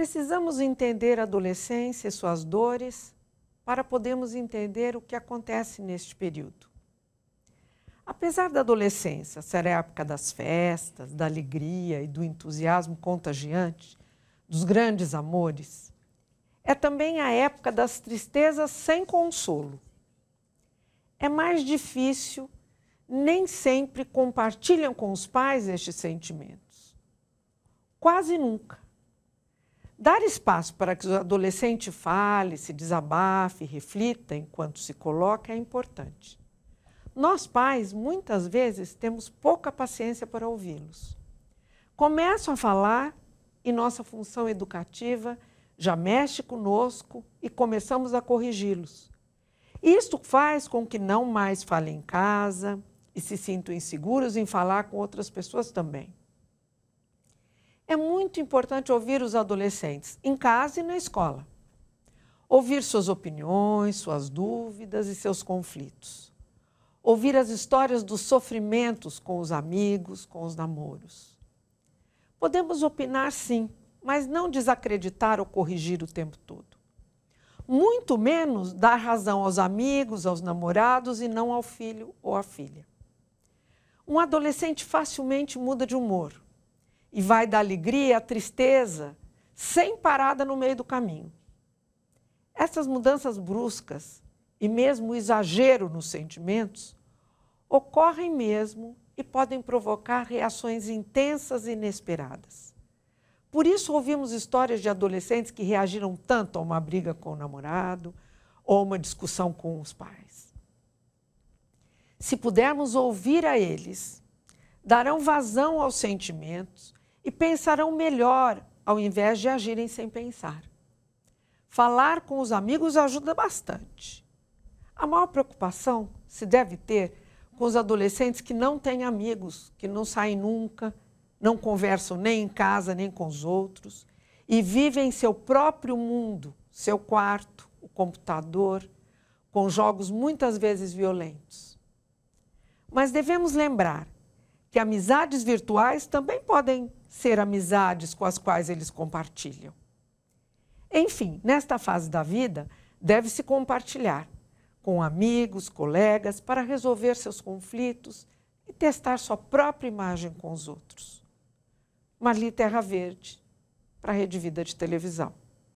Precisamos entender a adolescência e suas dores para podermos entender o que acontece neste período. Apesar da adolescência ser a época das festas, da alegria e do entusiasmo contagiante, dos grandes amores, é também a época das tristezas sem consolo. É mais difícil, nem sempre compartilham com os pais estes sentimentos. Quase nunca. Dar espaço para que o adolescente fale, se desabafe, reflita enquanto se coloca é importante. Nós, pais, muitas vezes temos pouca paciência para ouvi-los. Começam a falar e nossa função educativa já mexe conosco e começamos a corrigi-los. Isto faz com que não mais falem em casa e se sintam inseguros em falar com outras pessoas também. É muito importante ouvir os adolescentes, em casa e na escola. Ouvir suas opiniões, suas dúvidas e seus conflitos. Ouvir as histórias dos sofrimentos com os amigos, com os namoros. Podemos opinar sim, mas não desacreditar ou corrigir o tempo todo. Muito menos dar razão aos amigos, aos namorados e não ao filho ou à filha. Um adolescente facilmente muda de humor e vai da alegria à tristeza, sem parada no meio do caminho. Essas mudanças bruscas e mesmo o exagero nos sentimentos ocorrem mesmo e podem provocar reações intensas e inesperadas. Por isso, ouvimos histórias de adolescentes que reagiram tanto a uma briga com o namorado ou uma discussão com os pais. Se pudermos ouvir a eles, darão vazão aos sentimentos e pensarão melhor ao invés de agirem sem pensar. Falar com os amigos ajuda bastante. A maior preocupação se deve ter com os adolescentes que não têm amigos, que não saem nunca, não conversam nem em casa nem com os outros e vivem seu próprio mundo, seu quarto, o computador, com jogos muitas vezes violentos. Mas devemos lembrar que amizades virtuais também podem ser amizades com as quais eles compartilham. Enfim, nesta fase da vida, deve-se compartilhar com amigos, colegas, para resolver seus conflitos e testar sua própria imagem com os outros. Marli Terra Verde, para a Rede Vida de Televisão.